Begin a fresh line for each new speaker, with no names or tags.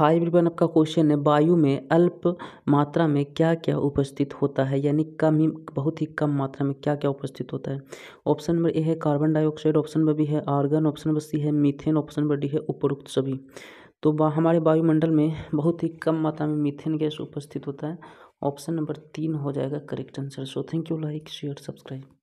hi everyone आपका question है वायु में अल्प मात्रा में क्या क्या उपस्थित होता है यानी कम ही बहुत ही कम मात्रा में क्या क्या उपस्थित होता है ऑप्शन नंबर ए है carbon dioxide option number B है आर्गन ऑप्शन नंबर सी है मीथेन ऑप्शन नंबर डी है उपरोक्त सभी तो हमारे वायुमंडल में बहुत ही कम मात्रा में मीथेन गैस उपस्थित होता है ऑप्शन नंबर तीन हो जाएगा correct answer so thank you like share subscribe